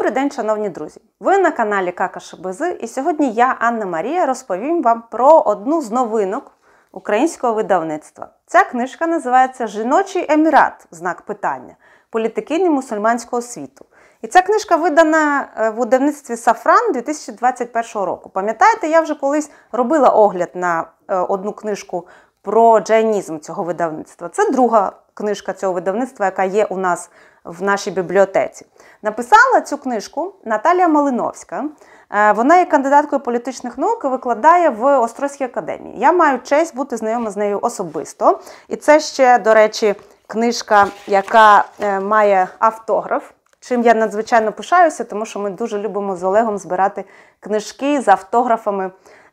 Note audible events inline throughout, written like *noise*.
Добрий день, шановні друзі! Ви на каналі Кака Шибези і сьогодні я, Анна Марія, розповім вам про одну з новинок українського видавництва. Ця книжка називається Жіночий емірат знак питання політикині мусульманського світу. І ця книжка видана е, в видавництві Сафран 2021 року. Пам'ятаєте, я вже колись робила огляд на е, одну книжку про джайнізм цього видавництва. Це друга книжка цього видавництва, яка є у нас в нашій бібліотеці. Написала цю книжку Наталія Малиновська. Е, вона є кандидаткою політичних наук і викладає в Острозькій академії. Я маю честь бути знайома з нею особисто. І це ще, до речі, книжка, яка е, має автограф. Чим я надзвичайно пишаюся, тому що ми дуже любимо з Олегом збирати книжки з автографами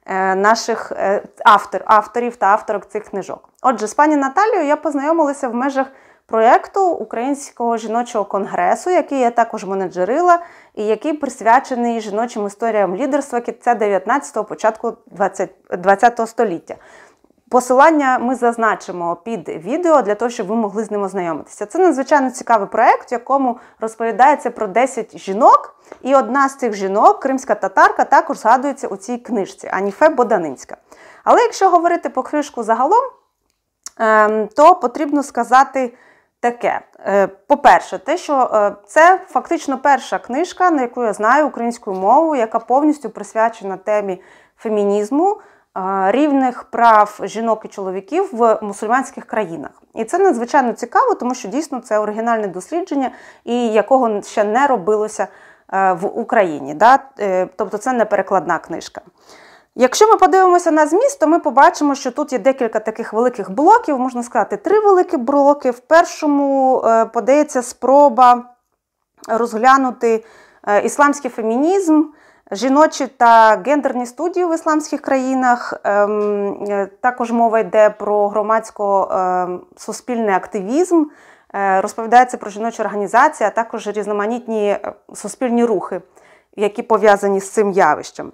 Е, наших е, автор, авторів та авторок цих книжок. Отже, з пані Наталією я познайомилася в межах проєкту Українського жіночого конгресу, який я також менеджерила, і який присвячений жіночим історіям лідерства кінця 19-го, початку 20-го століття. Посилання ми зазначимо під відео для того, щоб ви могли з ним ознайомитися. Це надзвичайно цікавий проект, в якому розповідається про 10 жінок, і одна з цих жінок, кримська татарка, також згадується у цій книжці Аніфе Боданинська. Але якщо говорити про книжку загалом, ем, то потрібно сказати таке: е, по-перше, те, що е, це фактично перша книжка, на яку я знаю українську мову, яка повністю присвячена темі фемінізму. Е, рівних прав жінок і чоловіків в мусульманських країнах. І це надзвичайно цікаво, тому що дійсно це оригінальне дослідження, і якого ще не робилося е, в Україні. Е, тобто це не перекладна книжка. Якщо ми подивимося на зміст, то ми побачимо, що тут є декілька таких великих блоків, можна сказати, три великі блоки. В першому подається спроба розглянути ісламський фемінізм Жіночі та гендерні студії в ісламських країнах ем, е, також мова йде про громадсько-суспільний е, активізм, е, розповідається про жіночі організації, а також різноманітні суспільні рухи, які пов'язані з цим явищем.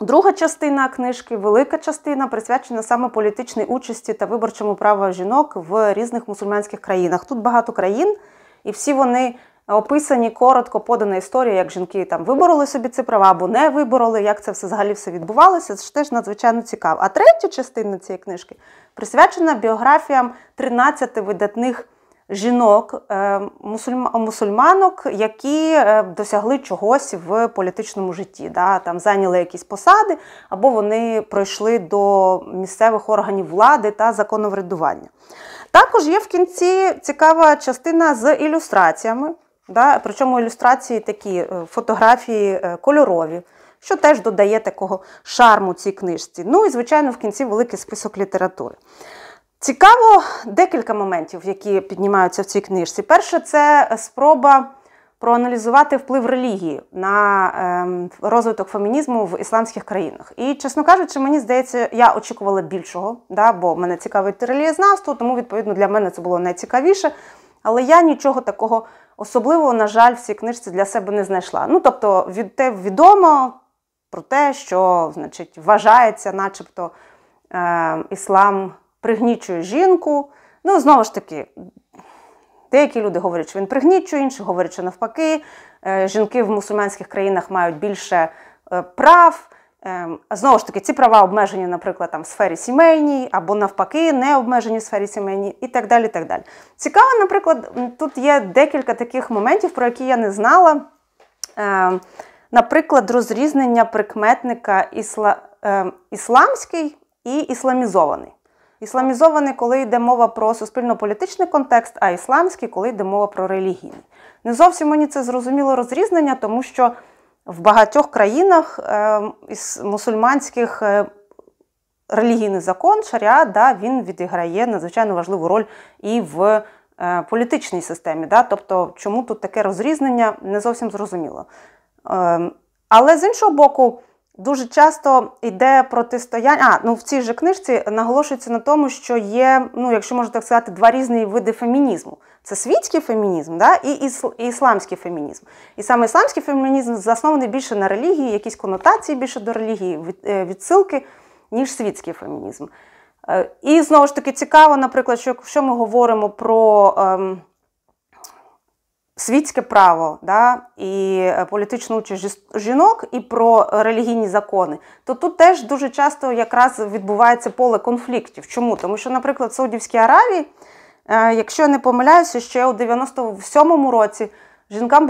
Друга частина книжки, велика частина, присвячена саме політичній участі та виборчому праву жінок в різних мусульманських країнах. Тут багато країн, і всі вони описані коротко подана історія, як жінки там вибороли собі ці права або не вибороли, як це все взагалі все відбувалося. Це ж теж надзвичайно цікаво. А третя частина цієї книжки присвячена біографіям 13 видатних жінок, е, мусульманок, які е, досягли чогось в політичному житті, да, там зайняли якісь посади, або вони пройшли до місцевих органів влади та законоврядування. Також є в кінці цікава частина з ілюстраціями. Да? Причому ілюстрації такі, е, фотографії е, кольорові, що теж додає такого шарму цій книжці. Ну і, звичайно, в кінці великий список літератури. Цікаво декілька моментів, які піднімаються в цій книжці. Перше, це спроба проаналізувати вплив релігії на ем, розвиток фемінізму в ісламських країнах. І, чесно кажучи, мені здається, я очікувала більшого, да, бо мене цікавить релігієзнавство, тому відповідно для мене це було найцікавіше. Але я нічого такого особливого, на жаль, в цій книжці для себе не знайшла. Ну, тобто, від те відомо про те, що значить, вважається, начебто е, іслам пригнічує жінку. Ну, знову ж таки, деякі люди говорять, що він пригнічує, інші говорять, що навпаки, е, жінки в мусульманських країнах мають більше е, прав. Ем, знову ж таки, ці права обмежені, наприклад, там, в сфері сімейній, або навпаки, не обмежені в сфері сімейній, і так далі. так далі. Цікаво, наприклад, тут є декілька таких моментів, про які я не знала. Ем, наприклад, розрізнення прикметника ісла... Ем, ісламський і ісламізований. Ісламізований, коли йде мова про суспільно-політичний контекст, а ісламський, коли йде мова про релігійний. Не зовсім мені це зрозуміло розрізнення, тому що в багатьох країнах е, із мусульманських е, релігійний закон, шаря да, він відіграє надзвичайно важливу роль і в е, політичній системі. Да? Тобто, чому тут таке розрізнення, не зовсім зрозуміло. Ем, але з іншого боку, дуже часто йде протистояння. А, ну в цій же книжці наголошується на тому, що є, ну, якщо можна так сказати, два різні види фемінізму. Це світський фемінізм да, і, ісламський фемінізм. І саме ісламський фемінізм заснований більше на релігії, якісь конотації більше до релігії, е, відсилки, ніж світський фемінізм. Е, і знову ж таки цікаво, наприклад, що якщо ми говоримо про ем, світське право да, і е, політичну участь жінок, і про релігійні закони, то тут теж дуже часто якраз відбувається поле конфліктів. Чому? Тому що, наприклад, в Саудівській Аравії. Е, якщо я не помиляюся, ще у 97-му році жінкам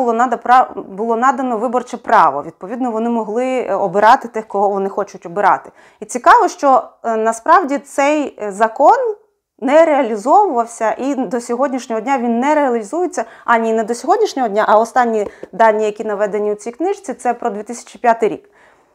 було надано виборче право. Відповідно, вони могли е, обирати тих, кого вони хочуть обирати. І цікаво, що е, насправді цей закон. Не реалізовувався, і до сьогоднішнього дня він не реалізується ані не до сьогоднішнього дня, а останні дані, які наведені у цій книжці, це про 2005 рік.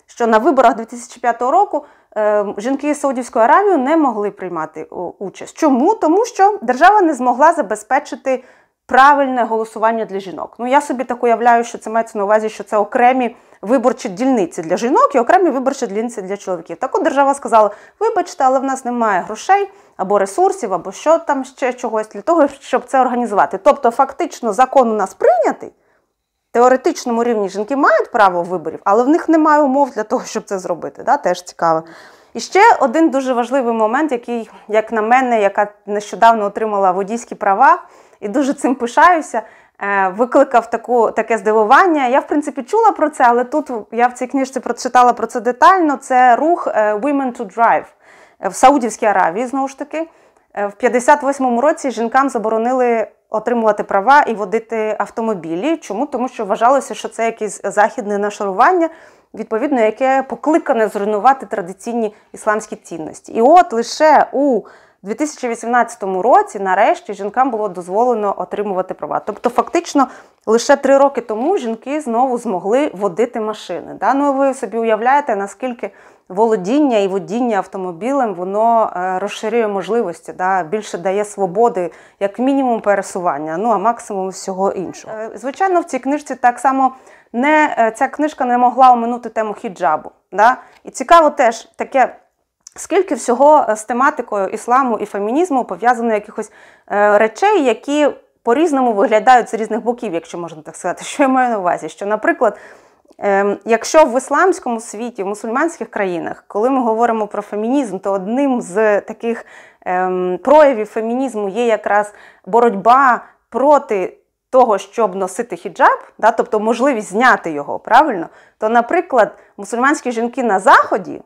Що на виборах 2005 року Ем, жінки Саудівської Аравії не могли приймати участь. Чому? Тому що держава не змогла забезпечити правильне голосування для жінок. Ну я собі так уявляю, що це мається на увазі, що це окремі виборчі дільниці для жінок і окремі виборчі дільниці для чоловіків. Так от держава сказала: вибачте, але в нас немає грошей або ресурсів, або що там ще чогось для того, щоб це організувати. Тобто, фактично, закон у нас прийнятий теоретичному рівні жінки мають право виборів, але в них немає умов для того, щоб це зробити. Да? Теж цікаво. І ще один дуже важливий момент, який, як на мене, яка нещодавно отримала водійські права, і дуже цим пишаюся. Е, викликав таку, таке здивування. Я в принципі чула про це, але тут я в цій книжці прочитала про це детально. Це рух е, Women to Drive е, в Саудівській Аравії. Знову ж таки, в 58-му році жінкам заборонили отримувати права і водити автомобілі. Чому? Тому що вважалося, що це якесь західне нашарування, відповідно, яке покликане зруйнувати традиційні ісламські цінності. І от лише у у 2018 році, нарешті, жінкам було дозволено отримувати права. Тобто, фактично, лише три роки тому жінки знову змогли водити машини. Да? Ну, ви собі уявляєте, наскільки володіння і водіння автомобілем воно е, розширює можливості, да? більше дає свободи, як мінімум, пересування, ну а максимум всього іншого. Е, Звичайно, в цій книжці так само не е, ця книжка не могла оминути тему хіджабу. Да? І цікаво теж таке. Скільки всього е, з тематикою ісламу і фемінізму пов'язано якихось е, речей, які по-різному виглядають з різних боків, якщо можна так сказати, *laughs* що я маю на увазі? Що, наприклад, ем, якщо в ісламському світі, в мусульманських країнах, коли ми говоримо про фемінізм, то одним з таких ем, проявів фемінізму є якраз боротьба проти того, щоб носити хіджаб, да, тобто можливість зняти його правильно, то, наприклад, мусульманські жінки на Заході.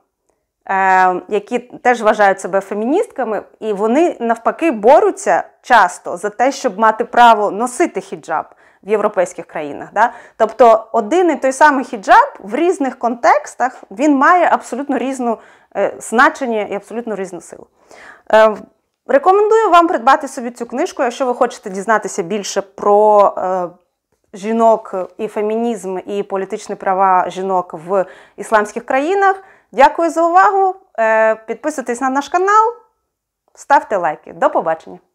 Е, які теж вважають себе феміністками, і вони навпаки борються часто за те, щоб мати право носити хіджаб в європейських країнах. Да? Тобто один і той самий хіджаб в різних контекстах він має абсолютно різну е, значення і абсолютно різну силу. Е, рекомендую вам придбати собі цю книжку, якщо ви хочете дізнатися більше про е, жінок і фемінізм і політичні права жінок в ісламських країнах. Дякую за увагу. Е, підписуйтесь на наш канал, ставте лайки. До побачення!